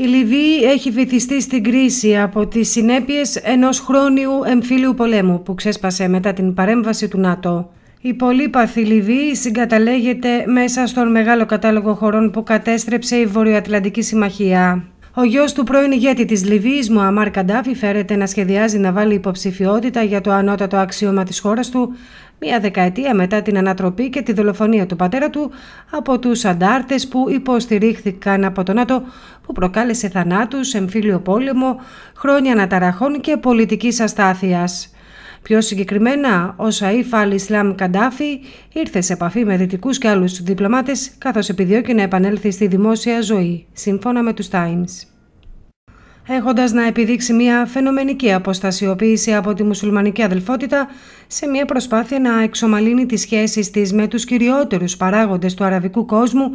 Η Λιβύη έχει βυθιστεί στην κρίση από τις συνέπειες ενός χρόνιου εμφύλιου πολέμου που ξέσπασε μετά την παρέμβαση του ΝΑΤΟ. Η πολύπαθη Λιβύη συγκαταλέγεται μέσα στον μεγάλο κατάλογο χωρών που κατέστρεψε η Βορειοατλαντική Συμμαχία. Ο γιος του πρώην ηγέτη της Λιβύης, Μουαμάρ Καντάφη, φέρεται να σχεδιάζει να βάλει υποψηφιότητα για το ανώτατο αξίωμα της χώρας του μία δεκαετία μετά την ανατροπή και τη δολοφονία του πατέρα του από τους αντάρτες που υποστηρίχθηκαν από τον ΝΑΤΟ, που προκάλεσε θανάτους, εμφύλιο πόλεμο, χρόνια αναταραχών και πολιτικής αστάθειας. Πιο συγκεκριμένα, ο Σαΐφ Αλ Ισλάμ Καντάφη ήρθε σε επαφή με δυτικούς και άλλους διπλωμάτες, καθώς επιδιώκει να επανέλθει στη δημόσια ζωή, σύμφωνα με τους Times. Έχοντας να επιδείξει μια φαινομενική αποστασιοποίηση από τη μουσουλμανική αδελφότητα σε μια προσπάθεια να εξομαλύνει τις σχέσεις της με τους κυριότερους παράγοντες του αραβικού κόσμου,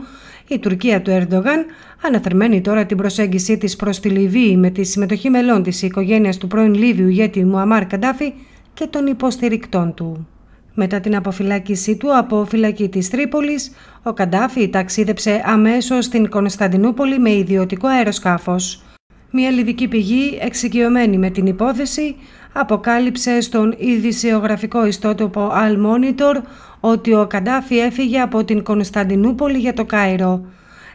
η Τουρκία του Ερντογάν αναθερμένη τώρα την προσέγγιση της προς τη Λιβύη με τη συμμετοχή μελών της οικογένειας του πρώην Λίβιου ηγέτη Μουαμάρ Καντάφη και των υποστηρικτών του. Μετά την αποφυλάκησή του από φυλακή της Τρίπολης, ο Καντάφη ταξίδεψε αμέσως στην Κωνσταντινούπολη με ιδιωτικό αεροσκάφος. Μια λιδική πηγή, εξοικειωμένη με την υπόθεση, αποκάλυψε στον ειδησιογραφικό ιστότοπο Al Monitor ότι ο Καντάφη έφυγε από την Κωνσταντινούπολη για το Κάιρο.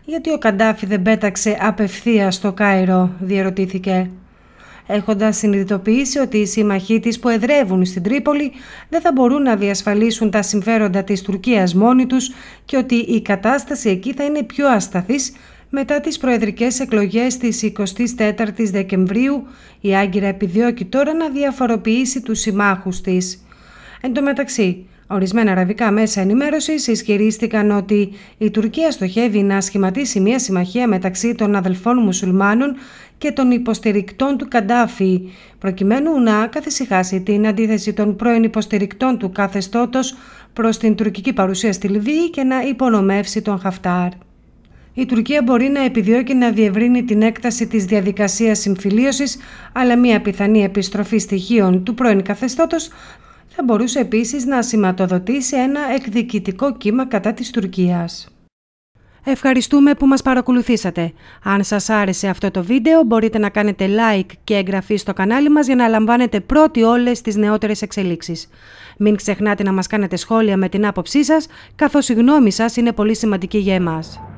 «Γιατί ο Καντάφη δεν πέταξε απευθείας στο Κάιρο», διερωτήθηκε έχοντας συνειδητοποιήσει ότι οι σύμμαχοί της που εδρεύουν στην Τρίπολη δεν θα μπορούν να διασφαλίσουν τα συμφέροντα της Τουρκίας μόνοι τους και ότι η κατάσταση εκεί θα είναι πιο ασταθής μετά τις προεδρικές εκλογές της 24ης Δεκεμβρίου, η Άγκυρα επιδιώκει τώρα να διαφοροποιήσει τους συμμάχους της. Εν τω μεταξύ, Ορισμένα αραβικά μέσα ενημέρωσης ισχυρίστηκαν ότι η Τουρκία στοχεύει να σχηματίσει μια συμμαχία μεταξύ των αδελφών μουσουλμάνων και των υποστηρικτών του Καντάφη, προκειμένου να καθησυχάσει την αντίθεση των πρώην υποστηρικτών του καθεστώτος προς την τουρκική παρουσία στη Λιβύη και να υπονομεύσει τον Χαφτάρ. Η Τουρκία μπορεί να επιδιώκει να διευρύνει την έκταση της διαδικασίας συμφιλίωσης, αλλά μια πιθανή επιστροφή στοιχείων του πρώην καθεστώτος θα μπορούσε επίσης να σηματοδοτήσει ένα εκδικητικό κύμα κατά της Τουρκίας. Ευχαριστούμε που μας παρακολουθήσατε. Αν σας άρεσε αυτό το βίντεο μπορείτε να κάνετε like και εγγραφή στο κανάλι μας για να λαμβάνετε πρώτοι όλες τις νεότερες εξελίξεις. Μην ξεχνάτε να μας κάνετε σχόλια με την άποψή σας, καθώς η γνώμη σας είναι πολύ σημαντική για εμάς.